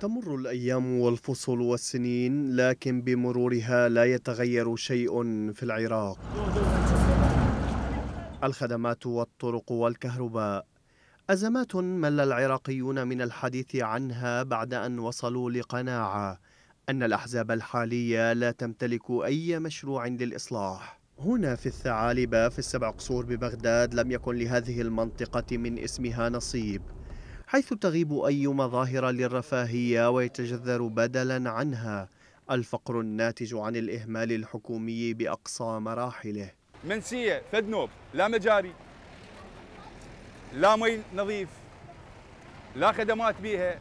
تمر الأيام والفصول والسنين لكن بمرورها لا يتغير شيء في العراق الخدمات والطرق والكهرباء أزمات مل العراقيون من الحديث عنها بعد أن وصلوا لقناعة أن الأحزاب الحالية لا تمتلك أي مشروع للإصلاح هنا في الثعالبة في السبع قصور ببغداد لم يكن لهذه المنطقة من اسمها نصيب حيث تغيب أي مظاهر للرفاهية ويتجذر بدلا عنها الفقر الناتج عن الإهمال الحكومي بأقصى مراحله منسية فد نوب لا مجاري لا مي نظيف لا خدمات بيها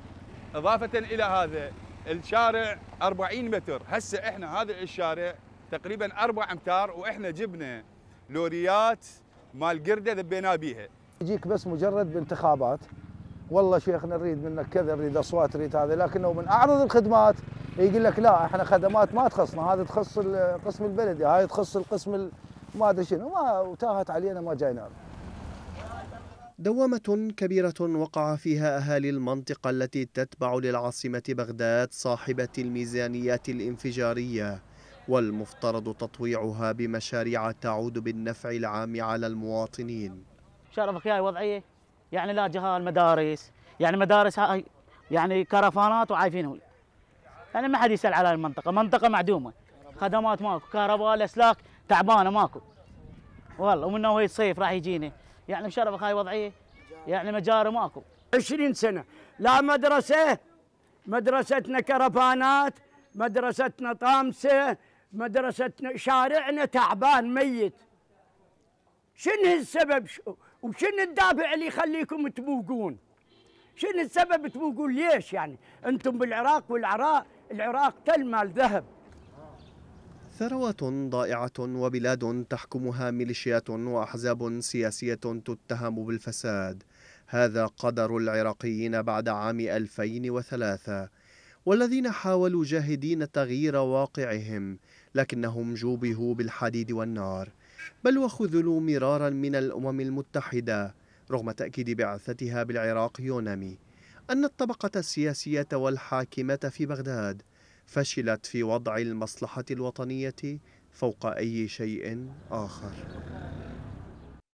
إضافة إلى هذا الشارع 40 متر هسه إحنا هذا الشارع تقريبا 4 أمتار وإحنا جبنا لوريات مال قردة ذبيناه بيها يجيك بس مجرد بانتخابات والله شيخنا نريد منك كذا نريد اصوات نريد هذا لكنه من اعرض الخدمات يقول لك لا احنا خدمات ما تخصنا هذه تخص القسم البلدي هاي تخص القسم ما ادري شنو ما وتاهت علينا ما جاينا دوامة كبيرة وقع فيها أهالي المنطقة التي تتبع للعاصمة بغداد صاحبة الميزانيات الانفجارية والمفترض تطويعها بمشاريع تعود بالنفع العام على المواطنين شرفك يا وضعية يعني لا جهال مدارس يعني مدارس هاي يعني كرفانات وعايفينهم يعني ما حد يسال على المنطقه منطقه معدومه خدمات ماكو كهرباء الاسلاك تعبانه ماكو والله ومن هو الصيف راح يجينا يعني بشرف هاي وضعيه يعني مجاري ماكو 20 سنه لا مدرسه مدرستنا كرفانات مدرستنا طامسه مدرستنا شارعنا تعبان ميت شنو السبب وشنو الدافع اللي يخليكم تبوقون شنو السبب تبوقون ليش يعني انتم بالعراق والعراق العراق مال ذهب. ثروات ضائعة وبلاد تحكمها ميليشيات وأحزاب سياسية تتهم بالفساد هذا قدر العراقيين بعد عام 2003 والذين حاولوا جاهدين تغيير واقعهم لكنهم جوبهوا بالحديد والنار بل وخذلوا مرارا من الأمم المتحدة رغم تأكيد بعثتها بالعراق يونامي أن الطبقة السياسية والحاكمة في بغداد فشلت في وضع المصلحة الوطنية فوق أي شيء آخر